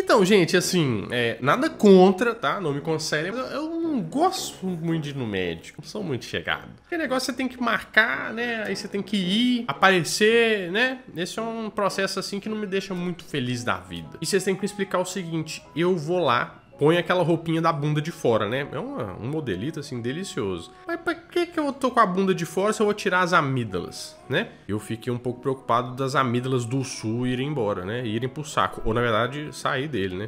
Então, gente, assim, é, nada contra, tá? Não me conselho. Eu não gosto muito de ir no médico, não sou muito chegado. Porque negócio você tem que marcar, né? Aí você tem que ir, aparecer, né? Esse é um processo, assim, que não me deixa muito feliz da vida. E vocês têm que explicar o seguinte: eu vou lá, põe aquela roupinha da bunda de fora, né? É uma, um modelito, assim, delicioso. Mas pra que, que eu tô com a bunda de fora se eu vou tirar as amígdalas, né? Eu fiquei um pouco preocupado das amígdalas do sul irem embora, né? Irem pro saco. Ou, na verdade, sair dele, né?